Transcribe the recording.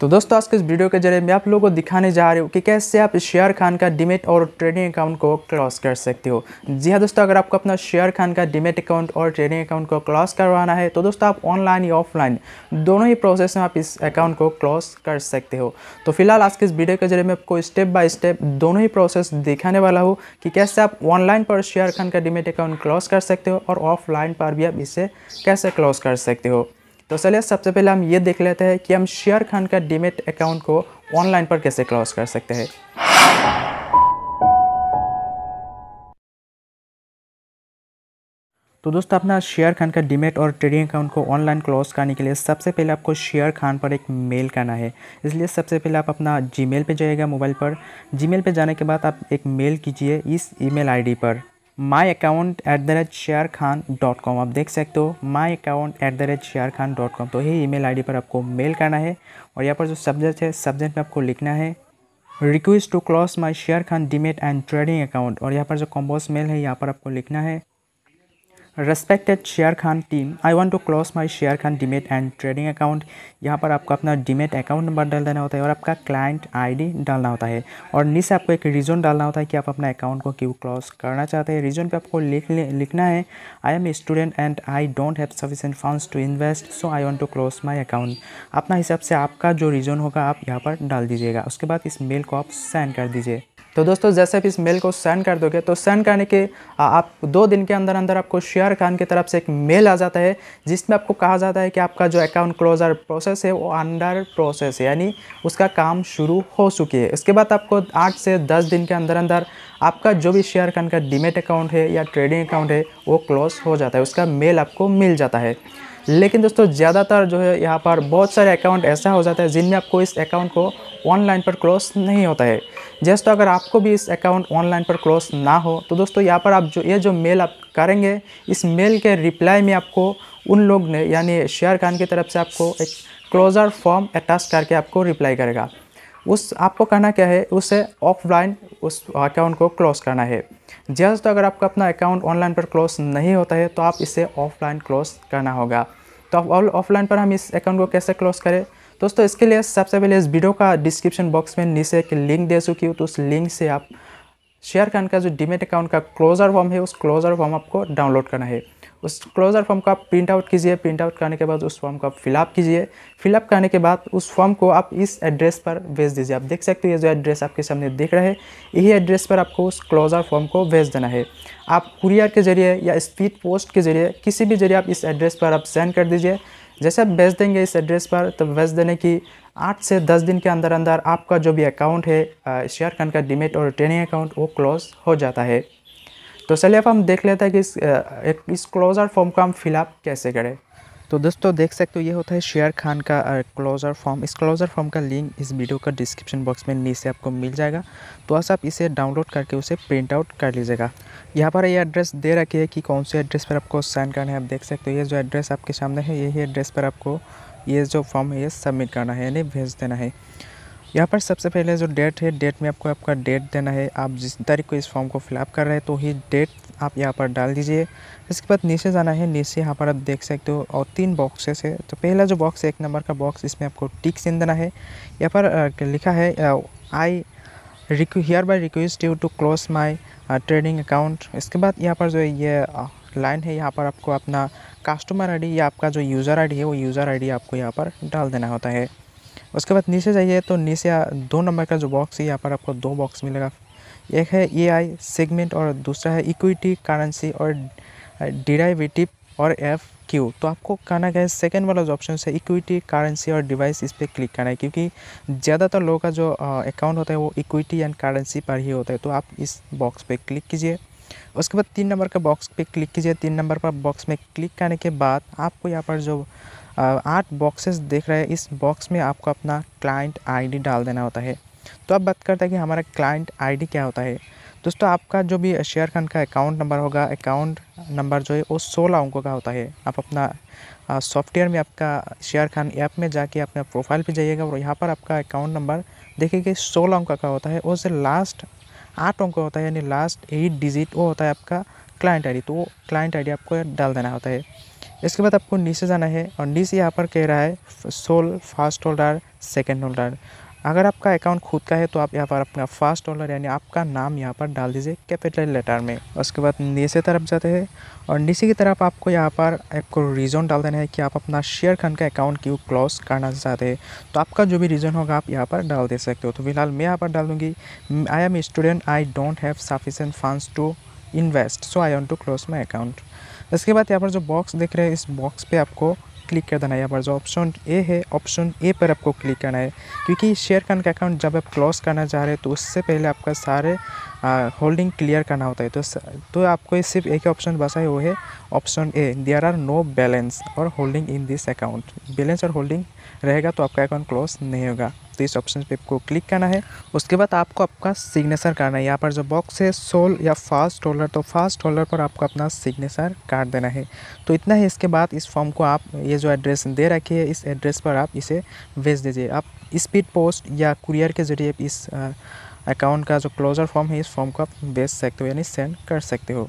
तो दोस्तों आज के इस वीडियो के जरिए मैं आप लोगों को दिखाने जा रही हूँ कि कैसे आप शेयर खान का डिमेट और ट्रेडिंग अकाउंट को क्लॉस कर सकते हो जी हाँ दोस्तों अगर आपको अपना शेयर खान का डिमेट अकाउंट और ट्रेडिंग अकाउंट को क्लॉस करवाना है तो दोस्तों आप ऑनलाइन या ऑफलाइन दोनों ही प्रोसेस में आप इस अकाउंट को क्लॉस कर सकते हो तो फिलहाल आज के इस वीडियो के जरिए मैं आपको स्टेप बाय स्टेप दोनों ही प्रोसेस दिखाने वाला हूँ कि कैसे आप ऑनलाइन पर शेयर खान का डिमेट अकाउंट क्लॉस कर सकते हो और ऑफलाइन पर भी आप इसे कैसे क्लॉस कर सकते हो तो चलिए सबसे पहले हम ये देख लेते हैं कि हम शेयर खान का डीमेट अकाउंट को ऑनलाइन पर कैसे क्लोज कर सकते हैं तो दोस्तों अपना शेयर खान का डिमेट और ट्रेडिंग अकाउंट को ऑनलाइन क्लोज करने के लिए सबसे पहले आपको शेयर खान पर एक मेल करना है इसलिए सबसे पहले आप अपना जीमेल पे जाइएगा मोबाइल पर जीमेल पे जाने के बाद आप एक मेल कीजिए इस ईमेल आईडी पर my account at the rate Sharekhan dot com आप देख सकते हो my account at the rate Sharekhan dot com तो यही ईमेल आईडी पर आपको मेल करना है और यहाँ पर जो सब्जेक्ट है सब्जेक्ट में आपको लिखना है request to close my Sharekhan demat and trading account और यहाँ पर जो कॉम्बोस मेल है यहाँ पर आपको लिखना है respected Sharekhan team I want to close my Sharekhan demat and trading account यहाँ पर आपको अपना डिमेट अकाउंट नंबर डाल देना होता है और आपका क्लाइंट आईडी डालना होता है और नीचे आपको एक रीज़न डालना होता है कि आप अपना अकाउंट को क्यों क्लोज करना चाहते हैं रीज़न पे आपको लिख लिखना है I am student and I don't have sufficient funds to invest so I want to close my account अपना हिसाब से आपका जो रीज़न होगा आप यहाँ पर डाल दीजिएगा उसके बाद इस मेल को आप सेंड कर दीजिए तो दोस्तों जैसे आप इस मेल को सेंड कर दोगे तो सेंड करने के आप दो दिन के अंदर अंदर आपको शेयर खान की तरफ से एक मेल आ जाता है जिसमें आपको कहा जाता है कि आपका जो अकाउंट क्लोजर प्रोसेस है वो अंडर प्रोसेस है यानी उसका काम शुरू हो चुकी है इसके बाद आपको आठ से दस दिन के अंदर अंदर आपका जो भी शेयर खान का डिमेट अकाउंट है या ट्रेडिंग अकाउंट है वो क्लोज हो जाता है उसका मेल आपको मिल जाता है लेकिन दोस्तों ज़्यादातर जो है यहाँ पर बहुत सारे अकाउंट ऐसा हो जाता है जिनमें आपको इस अकाउंट को ऑनलाइन पर क्लोज नहीं होता है जैसे तो अगर आपको भी इस अकाउंट ऑनलाइन पर क्लोज ना हो तो दोस्तों यहाँ पर आप जो ये जो मेल आप करेंगे इस मेल के रिप्लाई में आपको उन लोग ने यानी शेयर खान की तरफ से आपको एक क्लोज़र फॉर्म अटैच करके आपको रिप्लाई करेगा उस आपको कहना क्या है उसे ऑफलाइन उस अकाउंट को क्लोज़ करना है जस्ट तो अगर आपका अपना अकाउंट ऑनलाइन पर क्लोज नहीं होता है तो आप इसे ऑफलाइन क्लोज करना होगा तो आप ऑफलाइन पर हम इस अकाउंट को कैसे क्लोज़ करें दोस्तों इसके लिए सबसे पहले इस वीडियो का डिस्क्रिप्शन बॉक्स में नीचे एक लिंक दे चुकी हूँ तो उस लिंक से आप शेयर खान का जो डिमेट अकाउंट का क्लोज़र फॉर्म है उस क्लोज़र फॉर्म आपको डाउनलोड करना है उस क्लोजर फॉर्म को आप प्रिंट आउट कीजिए प्रिंट आउट करने के बाद उस फॉर्म को आप फिलअप कीजिए फिलअप करने के बाद उस फॉर्म को आप इस एड्रेस पर भेज दीजिए आप देख सकते हो ये जो एड्रेस आपके सामने दिख रहा है यही एड्रेस पर आपको उस क्लोजर फॉर्म को भेज देना है आप कुरियर के जरिए या स्पीड पोस्ट के जरिए किसी भी जरिए आप इस एड्रेस पर आप सेंड कर दीजिए जैसे आप भेज देंगे इस एड्रेस पर तो भेज देने की आठ से दस दिन के अंदर अंदर आपका जो भी अकाउंट है शेयर खान का डिमेट और ट्रेनिंग अकाउंट वो क्लोज हो जाता है तो चलिए अब हम देख लेते हैं कि इस एक इस क्लोज़र फॉर्म का हम फिलअप कैसे करें तो दोस्तों देख सकते हो ये होता है शेयर खान का क्लोज़र फॉर्म इस क्लोज़र फॉर्म का लिंक इस वीडियो का डिस्क्रिप्शन बॉक्स में नीचे आपको मिल जाएगा तो बस आप इसे डाउनलोड करके उसे प्रिंट आउट कर लीजिएगा यहाँ पर ये एड्रेस दे रखी है कि कौन से एड्रेस पर आपको साइन करना है आप देख सकते हो ये जो एड्रेस आपके सामने है यही एड्रेस पर आपको ये जो फॉर्म है ये सबमिट करना है यानी भेज देना है यहाँ पर सबसे पहले जो डेट है डेट में आपको आपका डेट देना है आप जिस तारीख को इस फॉर्म को फिलअप कर रहे हैं तो ही डेट आप यहाँ पर डाल दीजिए इसके बाद नीचे जाना है नीचे यहाँ पर आप देख सकते हो और तीन बॉक्सेस है तो पहला जो बॉक्स है एक नंबर का बॉक्स इसमें आपको टिक सीन देना है यहाँ पर लिखा है आई रिक्यू hereby request you to close my trading account इसके बाद यहाँ पर जो ये लाइन है यहाँ पर आपको अपना कस्टमर आईडी या आपका जो यूज़र आईडी है वो यूज़र आईडी आपको यहाँ पर डाल देना होता है उसके बाद नीचे जाइए तो नीचे दो नंबर का जो बॉक्स है यहाँ पर आपको दो बॉक्स मिलेगा एक है ए सेगमेंट और दूसरा है इक्विटी करेंसी और डिराइवेटिव और एफ क्यू तो आपको करना क्या है सेकेंड वाला जो ऑप्शन है इक्विटी करेंसी और डिवाइस इस पर क्लिक करना है क्योंकि ज़्यादातर लोगों का जो अकाउंट होता है वो इक्विटी एंड करेंसी पर ही होता है तो आप इस बॉक्स पे क्लिक कीजिए उसके बाद तीन नंबर का बॉक्स पे क्लिक कीजिए तीन नंबर पर बॉक्स में क्लिक करने के बाद आपको यहाँ पर जो आठ बॉक्सेस देख रहे हैं इस बॉक्स में आपको अपना क्लाइंट आईडी डाल देना होता है तो अब बात करते हैं कि हमारा क्लाइंट आईडी क्या होता है दोस्तों आपका जो भी शेयर खान का अकाउंट नंबर होगा अकाउंट नंबर जो है वो सोलह अंकों का होता है आप अपना सॉफ्टवेयर में आपका शेयर खान ऐप में जाके अपना प्रोफाइल पर जाइएगा और यहाँ पर आपका अकाउंट नंबर देखिए कि सोलह अंकों का होता है और से लास्ट आठ अंक होता है यानी लास्ट एट डिजिट वो होता है आपका क्लाइंट आईडी तो वो क्लाइंट आईडी आपको डाल देना होता है इसके बाद आपको नीचे जाना है और नीचे यहाँ पर कह रहा है sole first holder second holder अगर आपका अकाउंट खुद का है तो आप यहाँ पर अपना फास्ट होल्डर यानी आपका नाम यहाँ पर डाल दीजिए कैपिटल लेटर में उसके बाद नीचे तरफ जाते हैं और नीचे की तरफ आपको यहाँ पर आपको रीज़न डाल देना है कि आप अपना शेयर खान का अकाउंट क्यों क्लोज करना चाहते हैं तो आपका जो भी रीज़न होगा आप यहाँ पर डाल दे सकते हो तो फिलहाल मैं यहाँ पर डाल दूँगी I am student I don't have sufficient funds to invest so I want to close my account इसके बाद यहाँ पर जो बॉक्स देख रहे हैं इस बॉक्स पे आपको क्लिक कर देना है यहाँ पर जो ऑप्शन ए है ऑप्शन ए पर आपको क्लिक करना है क्योंकि शेयर कान का अकाउंट जब आप क्लोज करना चाह रहे हैं तो उससे पहले आपका सारे होल्डिंग क्लियर करना होता है तो तो आपको सिर्फ एक ही ऑप्शन बचा है वो है option A there are no balance और holding in this account balance और होल्डिंग रहेगा तो आपका अकाउंट क्लोज नहीं होगा तो इस ऑप्शन पे आपको क्लिक करना है उसके बाद आपको आपका सिग्नेचर करना है यहाँ पर जो बॉक्स है सोल या फास्ट होल्डर तो फास्ट होल्डर पर आपको अपना सिग्नेचर काट देना है तो इतना ही इसके बाद इस फॉर्म को आप ये जो एड्रेस दे रखी है इस एड्रेस पर आप इसे भेज दीजिए आप स्पीड पोस्ट या कुरियर के जरिए इस आ, अकाउंट का जो क्लोजर फॉर्म है इस फॉर्म को आप भेज सकते हो यानी सेंड कर सकते हो